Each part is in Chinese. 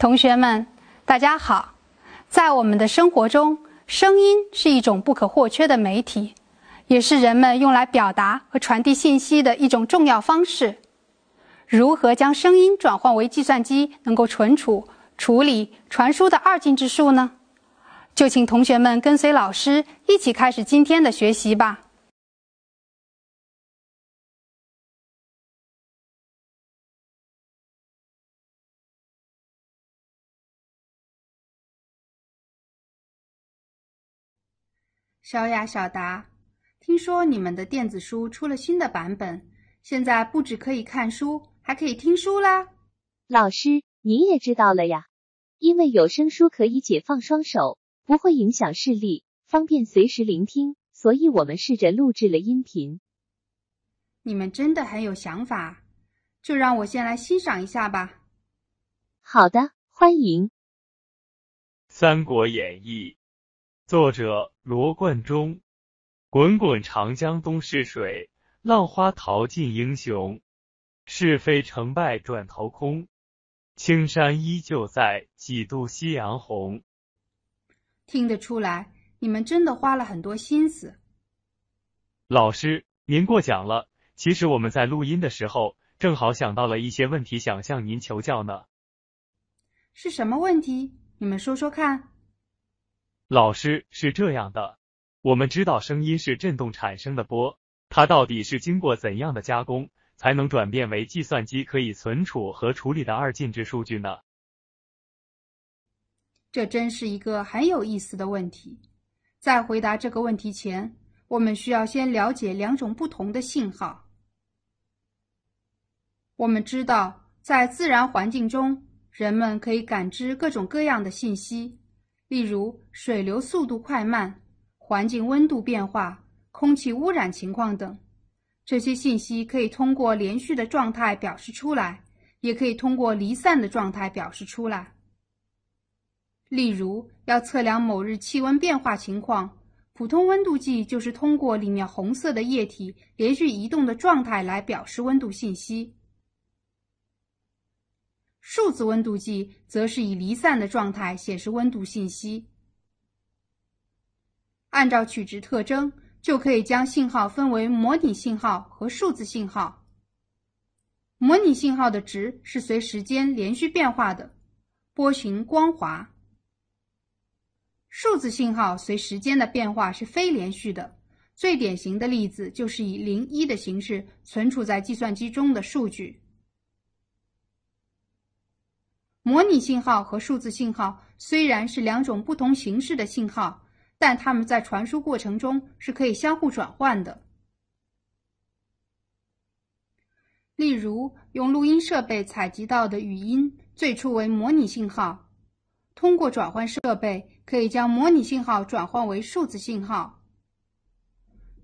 同学们，大家好！在我们的生活中，声音是一种不可或缺的媒体，也是人们用来表达和传递信息的一种重要方式。如何将声音转换为计算机能够存储、处理、传输的二进制数呢？就请同学们跟随老师一起开始今天的学习吧。小雅、小达，听说你们的电子书出了新的版本，现在不止可以看书，还可以听书啦！老师，你也知道了呀？因为有声书可以解放双手，不会影响视力，方便随时聆听，所以我们试着录制了音频。你们真的很有想法，就让我先来欣赏一下吧。好的，欢迎《三国演义》。作者罗贯中。滚滚长江东逝水，浪花淘尽英雄。是非成败转头空。青山依旧在，几度夕阳红。听得出来，你们真的花了很多心思。老师，您过奖了。其实我们在录音的时候，正好想到了一些问题，想向您求教呢。是什么问题？你们说说看。老师是这样的，我们知道声音是振动产生的波，它到底是经过怎样的加工，才能转变为计算机可以存储和处理的二进制数据呢？这真是一个很有意思的问题。在回答这个问题前，我们需要先了解两种不同的信号。我们知道，在自然环境中，人们可以感知各种各样的信息。例如，水流速度快慢、环境温度变化、空气污染情况等，这些信息可以通过连续的状态表示出来，也可以通过离散的状态表示出来。例如，要测量某日气温变化情况，普通温度计就是通过里面红色的液体连续移动的状态来表示温度信息。数字温度计则是以离散的状态显示温度信息。按照取值特征，就可以将信号分为模拟信号和数字信号。模拟信号的值是随时间连续变化的，波形光滑。数字信号随时间的变化是非连续的，最典型的例子就是以零一的形式存储在计算机中的数据。模拟信号和数字信号虽然是两种不同形式的信号，但它们在传输过程中是可以相互转换的。例如，用录音设备采集到的语音最初为模拟信号，通过转换设备可以将模拟信号转换为数字信号，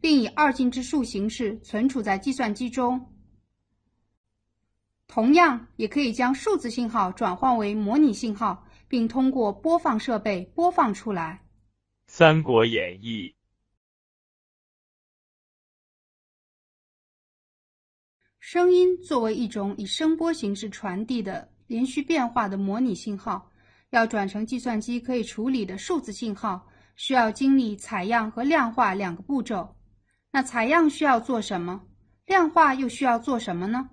并以二进制数形式存储在计算机中。同样也可以将数字信号转换为模拟信号，并通过播放设备播放出来。《三国演义》声音作为一种以声波形式传递的连续变化的模拟信号，要转成计算机可以处理的数字信号，需要经历采样和量化两个步骤。那采样需要做什么？量化又需要做什么呢？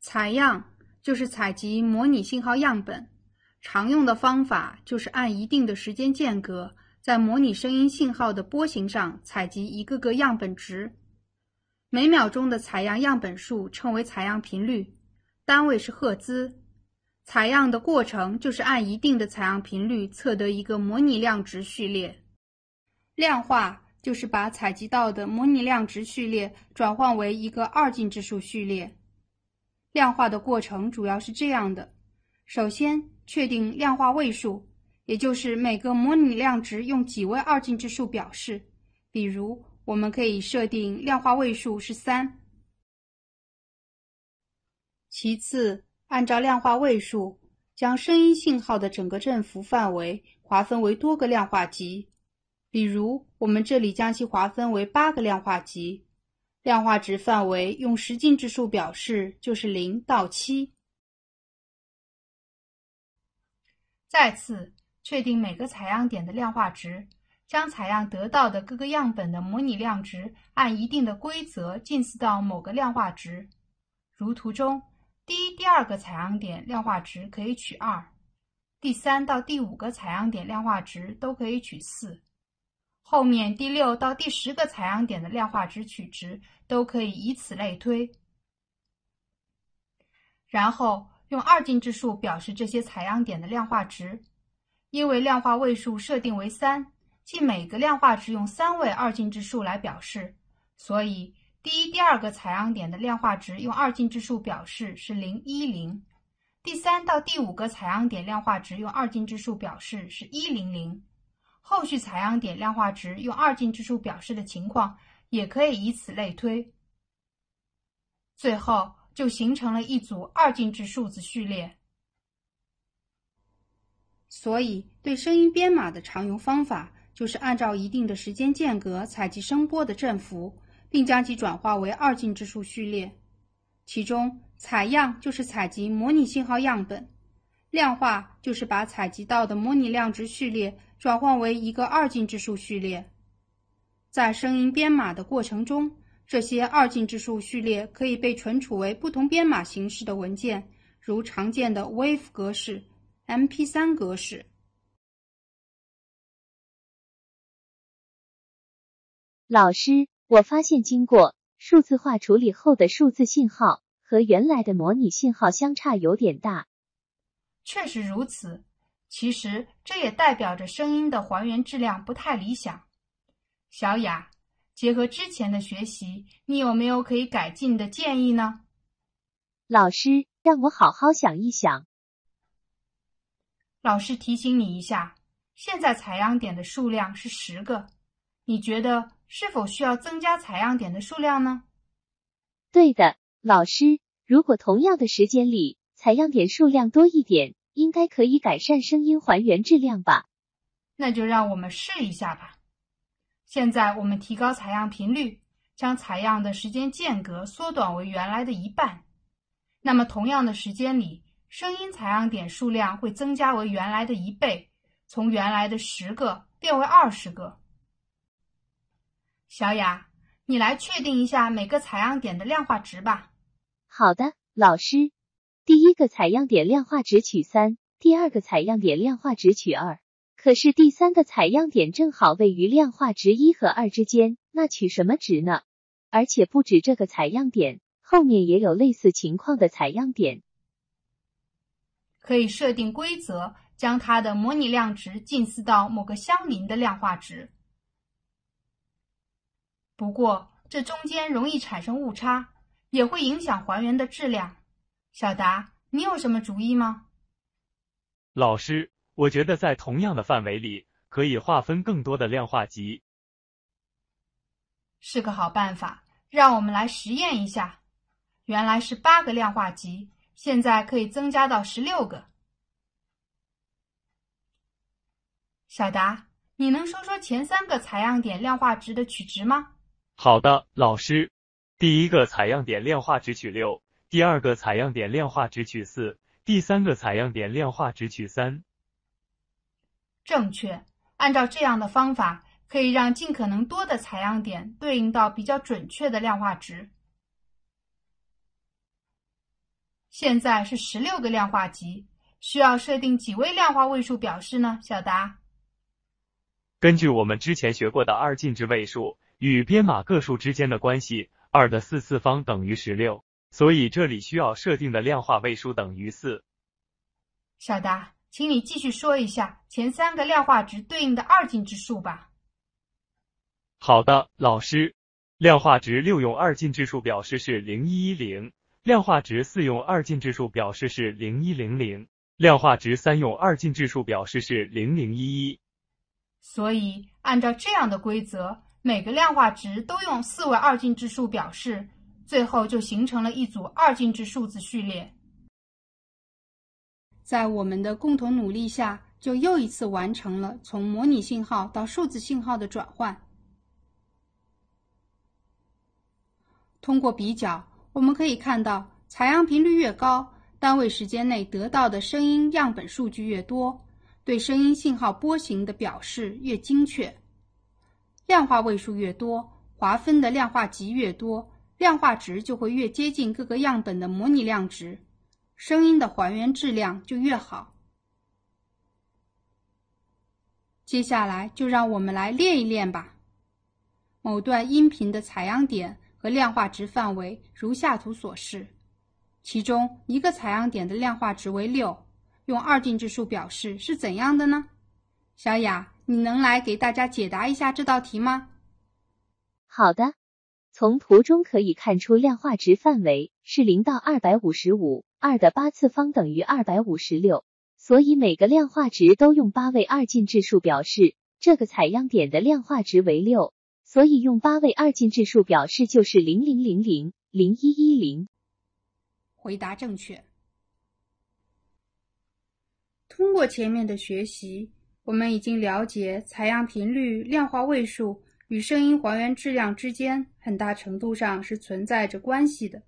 采样就是采集模拟信号样本，常用的方法就是按一定的时间间隔，在模拟声音信号的波形上采集一个个样本值。每秒钟的采样样本数称为采样频率，单位是赫兹。采样的过程就是按一定的采样频率测得一个模拟量值序列。量化就是把采集到的模拟量值序列转换为一个二进制数序列。量化的过程主要是这样的：首先，确定量化位数，也就是每个模拟量值用几位二进制数表示。比如，我们可以设定量化位数是三。其次，按照量化位数，将声音信号的整个振幅范围划分为多个量化级。比如，我们这里将其划分为八个量化级。量化值范围用十进制数表示就是零到七。再次确定每个采样点的量化值，将采样得到的各个样本的模拟量值按一定的规则近似到某个量化值。如图中，第一、第二个采样点量化值可以取二，第三到第五个采样点量化值都可以取四。后面第六到第十个采样点的量化值取值都可以以此类推。然后用二进制数表示这些采样点的量化值，因为量化位数设定为三，即每个量化值用三位二进制数来表示，所以第一、第二个采样点的量化值用二进制数表示是零一零，第三到第五个采样点量化值用二进制数表示是一零零。后续采样点量化值用二进制数表示的情况，也可以以此类推。最后就形成了一组二进制数字序列。所以，对声音编码的常用方法就是按照一定的时间间隔采集声波的振幅，并将其转化为二进制数序列。其中，采样就是采集模拟信号样本。量化就是把采集到的模拟量值序列转换为一个二进制数序列。在声音编码的过程中，这些二进制数序列可以被存储为不同编码形式的文件，如常见的 WAV 格式、MP3 格式。老师，我发现经过数字化处理后的数字信号和原来的模拟信号相差有点大。确实如此，其实这也代表着声音的还原质量不太理想。小雅，结合之前的学习，你有没有可以改进的建议呢？老师，让我好好想一想。老师提醒你一下，现在采样点的数量是十个，你觉得是否需要增加采样点的数量呢？对的，老师，如果同样的时间里，采样点数量多一点。应该可以改善声音还原质量吧？那就让我们试一下吧。现在我们提高采样频率，将采样的时间间隔缩短为原来的一半。那么同样的时间里，声音采样点数量会增加为原来的一倍，从原来的十个变为二十个。小雅，你来确定一下每个采样点的量化值吧。好的，老师。第一个采样点量化值取三，第二个采样点量化值取二，可是第三个采样点正好位于量化值一和二之间，那取什么值呢？而且不止这个采样点，后面也有类似情况的采样点，可以设定规则，将它的模拟量值近似到某个相邻的量化值。不过这中间容易产生误差，也会影响还原的质量。小达，你有什么主意吗？老师，我觉得在同样的范围里，可以划分更多的量化级，是个好办法。让我们来实验一下，原来是八个量化级，现在可以增加到十六个。小达，你能说说前三个采样点量化值的取值吗？好的，老师，第一个采样点量化值取六。第二个采样点量化值取四，第三个采样点量化值取三。正确，按照这样的方法，可以让尽可能多的采样点对应到比较准确的量化值。现在是十六个量化级，需要设定几位量化位数表示呢？小达，根据我们之前学过的二进制位数与编码个数之间的关系，二的四次方等于十六。所以这里需要设定的量化位数等于四。小达，请你继续说一下前三个量化值对应的二进制数吧。好的，老师，量化值六用二进制数表示是零一一零，量化值四用二进制数表示是零一零零，量化值三用二进制数表示是零零一一。所以按照这样的规则，每个量化值都用四位二进制数表示。最后就形成了一组二进制数字序列。在我们的共同努力下，就又一次完成了从模拟信号到数字信号的转换。通过比较，我们可以看到，采样频率越高，单位时间内得到的声音样本数据越多，对声音信号波形的表示越精确，量化位数越多，划分的量化级越多。量化值就会越接近各个样本的模拟量值，声音的还原质量就越好。接下来就让我们来练一练吧。某段音频的采样点和量化值范围如下图所示，其中一个采样点的量化值为六，用二进制数表示是怎样的呢？小雅，你能来给大家解答一下这道题吗？好的。从图中可以看出，量化值范围是零到二百五十五，二的八次方等于二百五十六，所以每个量化值都用八位二进制数表示。这个采样点的量化值为六，所以用八位二进制数表示就是零零零零零一一零。回答正确。通过前面的学习，我们已经了解采样频率、量化位数。与声音还原质量之间，很大程度上是存在着关系的。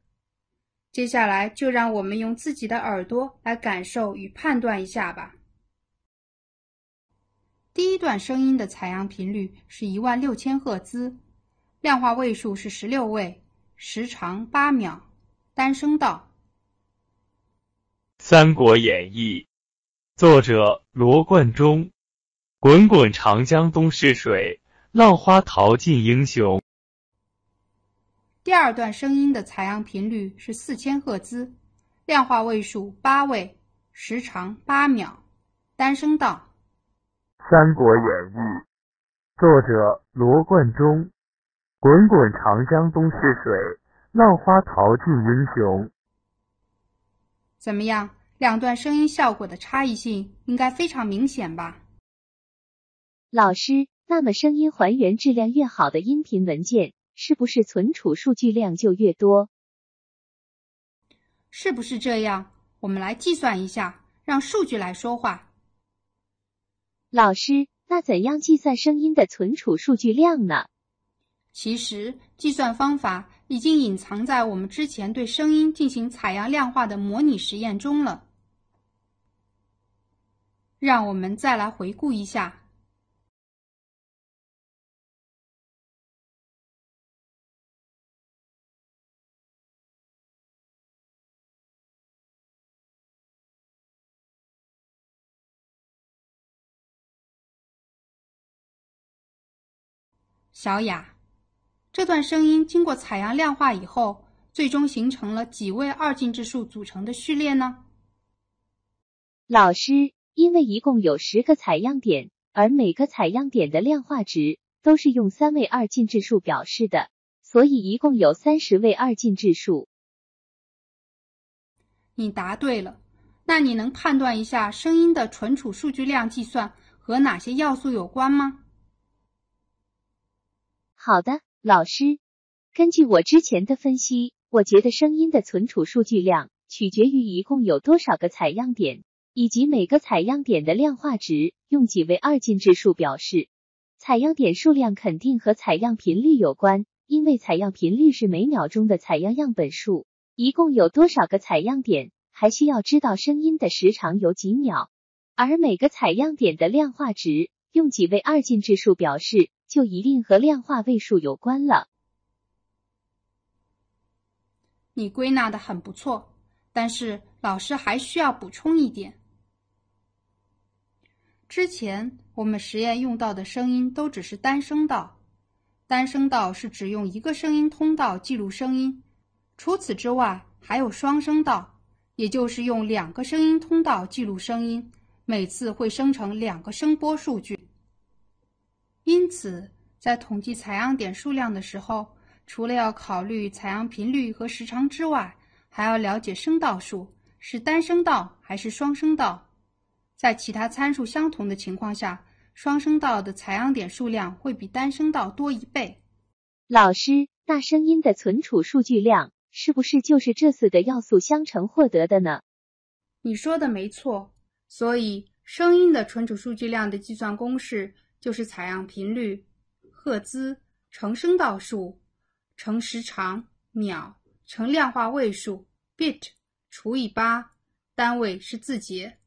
接下来，就让我们用自己的耳朵来感受与判断一下吧。第一段声音的采样频率是一万六千赫兹，量化位数是十六位，时长八秒，单声道。《三国演义》，作者罗贯中。滚滚长江东逝水。浪花淘尽英雄。第二段声音的采样频率是四千赫兹，量化位数八位，时长八秒，单声道。《三国演义》，作者罗贯中。滚滚长江东逝水，浪花淘尽英雄。怎么样？两段声音效果的差异性应该非常明显吧？老师。那么，声音还原质量越好的音频文件，是不是存储数据量就越多？是不是这样？我们来计算一下，让数据来说话。老师，那怎样计算声音的存储数据量呢？其实，计算方法已经隐藏在我们之前对声音进行采样量化的模拟实验中了。让我们再来回顾一下。小雅，这段声音经过采样量化以后，最终形成了几位二进制数组成的序列呢？老师，因为一共有十个采样点，而每个采样点的量化值都是用三位二进制数表示的，所以一共有三十位二进制数。你答对了。那你能判断一下声音的存储数据量计算和哪些要素有关吗？好的，老师，根据我之前的分析，我觉得声音的存储数据量取决于一共有多少个采样点，以及每个采样点的量化值用几位二进制数表示。采样点数量肯定和采样频率有关，因为采样频率是每秒钟的采样样本数。一共有多少个采样点，还需要知道声音的时长有几秒，而每个采样点的量化值用几位二进制数表示。就一定和量化位数有关了。你归纳的很不错，但是老师还需要补充一点。之前我们实验用到的声音都只是单声道，单声道是只用一个声音通道记录声音。除此之外，还有双声道，也就是用两个声音通道记录声音，每次会生成两个声波数据。因此，在统计采样点数量的时候，除了要考虑采样频率和时长之外，还要了解声道数，是单声道还是双声道。在其他参数相同的情况下，双声道的采样点数量会比单声道多一倍。老师，那声音的存储数据量是不是就是这四个要素相乘获得的呢？你说的没错，所以声音的存储数据量的计算公式。就是采样频率赫兹乘声道数乘时长秒乘量化位数 bit 除以八，单位是字节。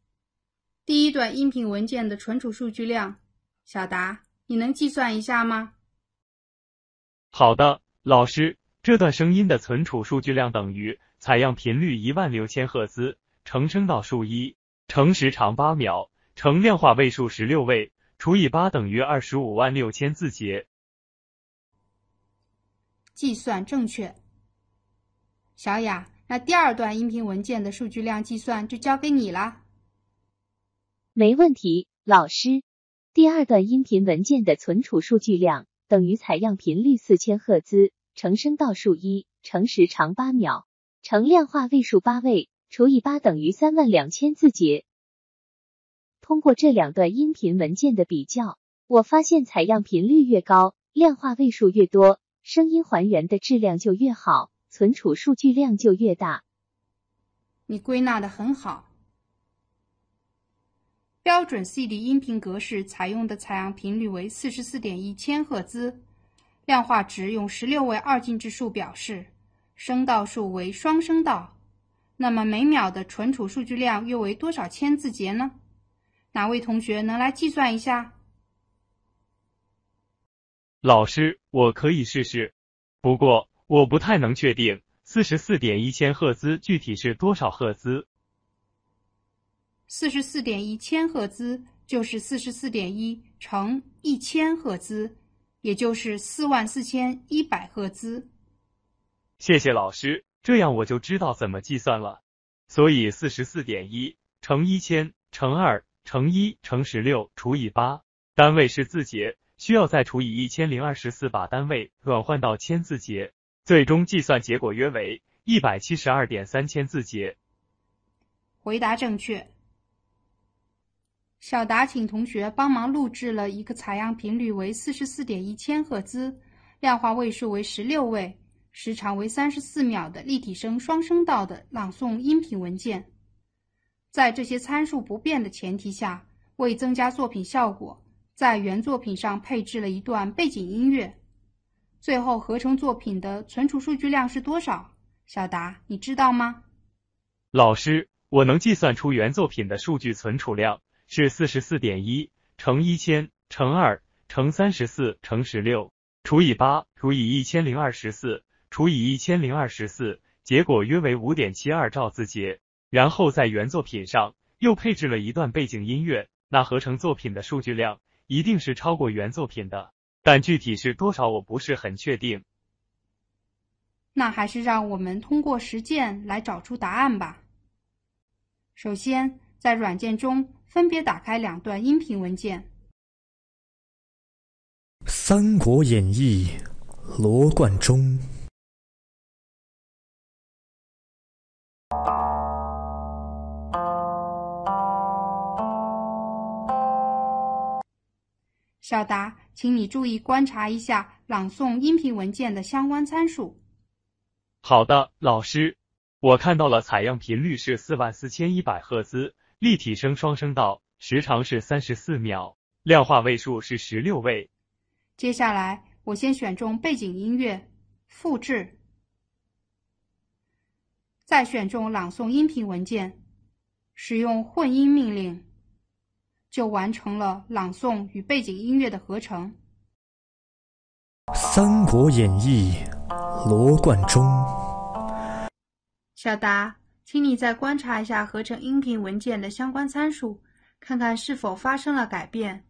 第一段音频文件的存储数据量，小达，你能计算一下吗？好的，老师，这段声音的存储数据量等于采样频率一万六千赫兹乘声道数一乘时长八秒乘量化位数十六位。除以八等于二十五万六千字节，计算正确。小雅，那第二段音频文件的数据量计算就交给你了。没问题，老师。第二段音频文件的存储数据量等于采样频率四千赫兹乘声道数一乘时长八秒乘量化位数八位除以八等于三万两千字节。通过这两段音频文件的比较，我发现采样频率越高，量化位数越多，声音还原的质量就越好，存储数据量就越大。你归纳的很好。标准 CD 音频格式采用的采样频率为四十四点一千赫兹，量化值用十六位二进制数表示，声道数为双声道。那么每秒的存储数据量约为多少千字节呢？哪位同学能来计算一下？老师，我可以试试，不过我不太能确定，四十四点一千赫兹具体是多少赫兹？四十四点一千赫兹就是四十四点一乘一千赫兹，也就是四万四千一百赫兹。谢谢老师，这样我就知道怎么计算了。所以四十四点一乘一千乘二。乘一乘十六除以八，单位是字节，需要再除以一千零二十四，把单位转换到千字节，最终计算结果约为一百七十二点三千字节。回答正确。小达，请同学帮忙录制了一个采样频率为四十四点一千赫兹、量化位数为十六位、时长为三十四秒的立体声双声道的朗诵音频文件。在这些参数不变的前提下，为增加作品效果，在原作品上配置了一段背景音乐。最后合成作品的存储数据量是多少？小达，你知道吗？老师，我能计算出原作品的数据存储量是四十四点一乘一千乘二乘三十四乘十六除以八除以一千零二十四除以一千零二十四，结果约为五点七二兆字节。然后在原作品上又配置了一段背景音乐，那合成作品的数据量一定是超过原作品的，但具体是多少我不是很确定。那还是让我们通过实践来找出答案吧。首先，在软件中分别打开两段音频文件。《三国演义》，罗贯中。小达，请你注意观察一下朗诵音频文件的相关参数。好的，老师，我看到了采样频率是四万四千一百赫兹，立体声双声道，时长是三十四秒，量化位数是十六位。接下来，我先选中背景音乐，复制，再选中朗诵音频文件，使用混音命令。就完成了朗诵与背景音乐的合成。《三国演义》，罗贯中。小达，请你再观察一下合成音频文件的相关参数，看看是否发生了改变。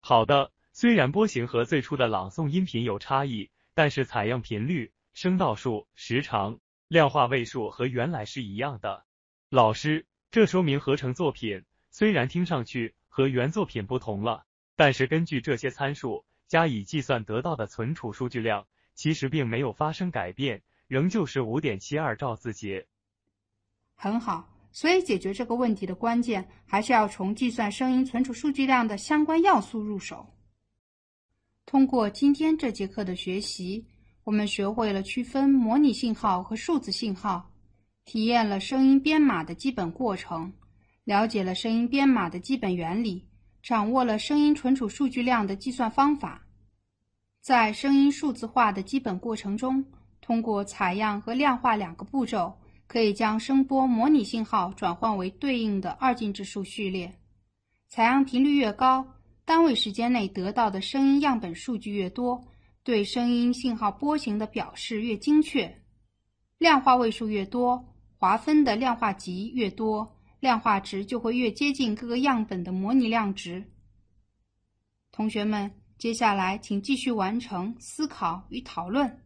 好的，虽然波形和最初的朗诵音频有差异，但是采样频率、声道数、时长、量化位数和原来是一样的。老师，这说明合成作品。虽然听上去和原作品不同了，但是根据这些参数加以计算得到的存储数据量，其实并没有发生改变，仍旧是五点七二兆字节。很好，所以解决这个问题的关键，还是要从计算声音存储数据量的相关要素入手。通过今天这节课的学习，我们学会了区分模拟信号和数字信号，体验了声音编码的基本过程。了解了声音编码的基本原理，掌握了声音存储数据量的计算方法。在声音数字化的基本过程中，通过采样和量化两个步骤，可以将声波模拟信号转换为对应的二进制数序列。采样频率越高，单位时间内得到的声音样本数据越多，对声音信号波形的表示越精确。量化位数越多，划分的量化级越多。量化值就会越接近各个样本的模拟量值。同学们，接下来请继续完成思考与讨论。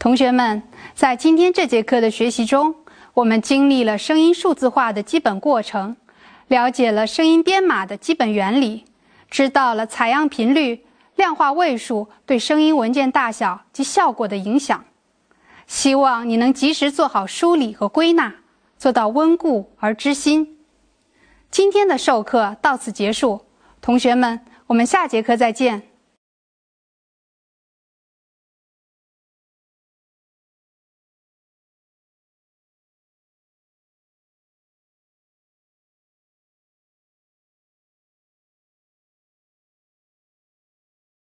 同学们，在今天这节课的学习中，我们经历了声音数字化的基本过程，了解了声音编码的基本原理，知道了采样频率、量化位数对声音文件大小及效果的影响。希望你能及时做好梳理和归纳，做到温故而知新。今天的授课到此结束，同学们，我们下节课再见。